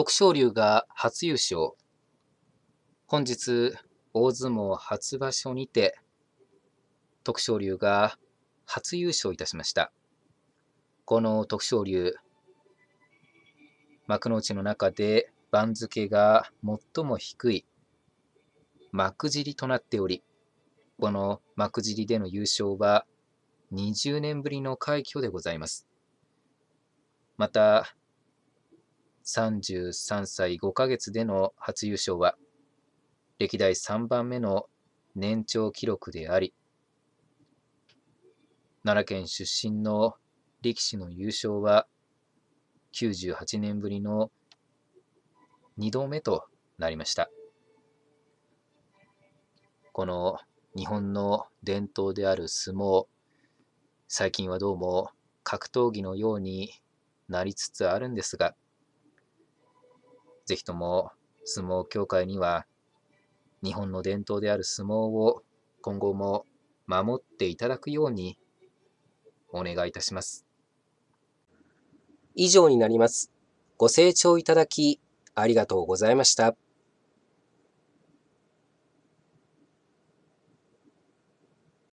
徳勝龍が初優勝。本日、大相撲初場所にて、徳勝龍が初優勝いたしました。この徳勝龍、幕内の中で番付が最も低い幕尻となっており、この幕尻での優勝は20年ぶりの快挙でございます。また、33歳5ヶ月での初優勝は、歴代3番目の年長記録であり、奈良県出身の力士の優勝は、98年ぶりの2度目となりました。この日本の伝統である相撲、最近はどうも格闘技のようになりつつあるんですが、ぜひとも相撲協会には日本の伝統である相撲を今後も守っていただくようにお願いいたします。以上になります。ご清聴いただきありがとうございました。